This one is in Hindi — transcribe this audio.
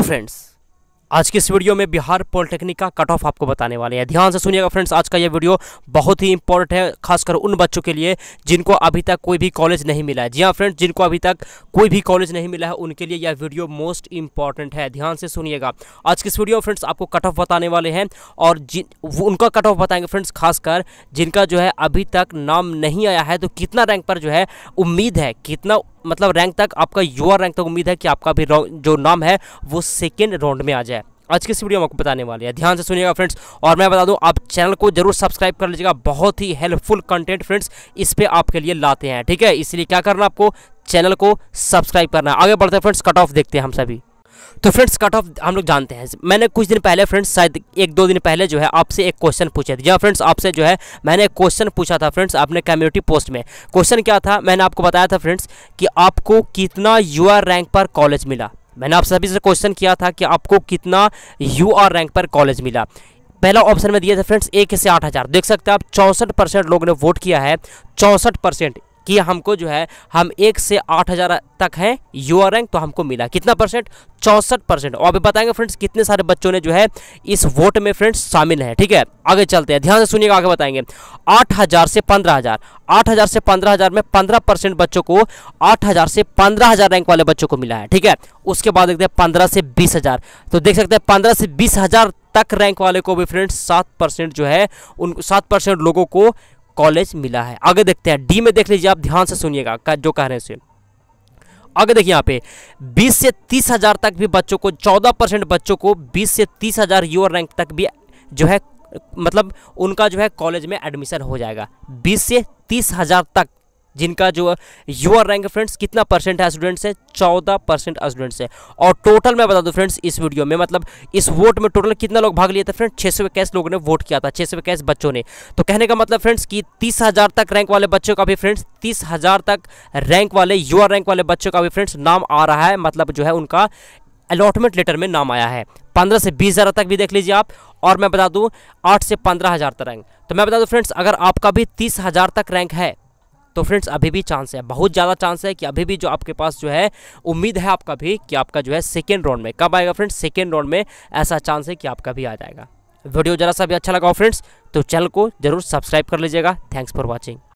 हेलो फ्रेंड्स आज के इस वीडियो में बिहार पॉलिटेक्निक का कट ऑफ आपको बताने वाले हैं ध्यान से सुनिएगा फ्रेंड्स आज का यह वीडियो बहुत ही इंपॉर्टेंट है खासकर उन बच्चों के लिए जिनको अभी तक कोई भी कॉलेज नहीं मिला है जी हाँ फ्रेंड्स जिनको अभी तक कोई भी कॉलेज नहीं मिला है उनके लिए यह वीडियो मोस्ट इंपॉर्टेंट है ध्यान से सुनिएगा आज के इस वीडियो में फ्रेंड्स आपको कट ऑफ बताने वाले हैं और जिन उनका कट ऑफ बताएंगे फ्रेंड्स खासकर जिनका जो है अभी तक नाम नहीं आया है तो कितना रैंक पर जो है उम्मीद है कितना मतलब रैंक तक आपका यूआर रैंक तक उम्मीद है कि आपका भी जो नाम है वो सेकेंड राउंड में आ जाए आज की इस वीडियो में आपको बताने वाले हैं ध्यान से सुनिएगा फ्रेंड्स और मैं बता दूं आप चैनल को जरूर सब्सक्राइब कर लीजिएगा बहुत ही हेल्पफुल कंटेंट फ्रेंड्स इस पर आपके लिए लाते हैं ठीक है इसलिए क्या करना आपको चैनल को सब्सक्राइब करना आगे बढ़ते हैं फ्रेंड्स कट ऑफ देखते हैं हम सभी तो फ्रेंड्स कट ऑफ हम लोग जानते हैं मैंने कुछ दिन पहले फ्रेंड्स शायद एक दो दिन पहले जो है आपसे एक क्वेश्चन पूछा था जहाँ फ्रेंड्स आपसे जो है मैंने एक क्वेश्चन पूछा था फ्रेंड्स आपने कम्युनिटी पोस्ट में क्वेश्चन क्या था मैंने आपको बताया था फ्रेंड्स कि आपको कितना यू रैंक पर कॉलेज मिला मैंने आप सभी से क्वेश्चन किया था कि आपको कितना यू रैंक पर कॉलेज मिला पहला ऑप्शन में दिया था फ्रेंड्स एक से आठ हज़ार देख सकते हैं आप चौंसठ परसेंट लोगों ने वोट किया है चौंसठ परसेंट कि हमको जो है हम एक से आठ हज़ार तक है युवा रैंक तो हमको मिला कितना परसेंट चौंसठ परसेंट और अभी बताएंगे फ्रेंड्स कितने सारे बच्चों ने जो है इस वोट में फ्रेंड्स शामिल हैं ठीक है आगे चलते हैं ध्यान से सुनिएगा आगे बताएंगे आठ हज़ार से पंद्रह हज़ार आठ हज़ार से पंद्रह हज़ार में पंद्रह परसेंट बच्चों को आठ हज़ार से पंद्रह हज़ार रैंक वाले बच्चों को मिला है ठीक है उसके बाद देखते हैं पंद्रह से बीस तो देख सकते हैं पंद्रह से बीस तक रैंक वाले को भी फ्रेंड्स सात जो है उन सात लोगों को कॉलेज मिला है आगे देखते हैं डी में देख लीजिए आप ध्यान से सुनिएगा जो कह रहे हैं उसे आगे देखिए यहाँ पे 20 से तीस हज़ार तक भी बच्चों को 14 परसेंट बच्चों को 20 से तीस हज़ार यूर रैंक तक भी जो है मतलब उनका जो है कॉलेज में एडमिशन हो जाएगा 20 से तीस हज़ार तक जिनका जो यूआर रैंक फ्रेंड्स कितना परसेंट है स्टूडेंट्स है चौदह परसेंट स्टूडेंट्स है और टोटल मैं बता दूं फ्रेंड्स इस वीडियो में मतलब इस वोट में टोटल कितना लोग भाग लिए थे फ्रेंड्स छः सौ इक्कीस लोगों ने वोट किया था छः सौ इक्कीस बच्चों ने तो कहने का मतलब फ्रेंड्स कि तीस हज़ार तक रैंक वाले बच्चों का भी फ्रेंड्स तीस हज़ार तक रैंक वाले यूआर रैंक वाले बच्चों का भी फ्रेंड्स नाम आ रहा है मतलब जो है उनका अलॉटमेंट लेटर में नाम आया है पंद्रह से बीस हज़ार तक भी देख लीजिए आप और मैं बता दूँ आठ से पंद्रह हज़ार तक रैंक तो मैं बता दूँ फ्रेंड्स अगर आपका भी तीस हज़ार तक रैंक है तो फ्रेंड्स अभी भी चांस है बहुत ज़्यादा चांस है कि अभी भी जो आपके पास जो है उम्मीद है आपका भी कि आपका जो है सेकेंड राउंड में कब आएगा फ्रेंड्स सेकेंड राउंड में ऐसा चांस है कि आपका भी आ जाएगा वीडियो जरा सा भी अच्छा लगा हो फ्रेंड्स तो चैनल को जरूर सब्सक्राइब कर लीजिएगा थैंक्स फॉर वॉचिंग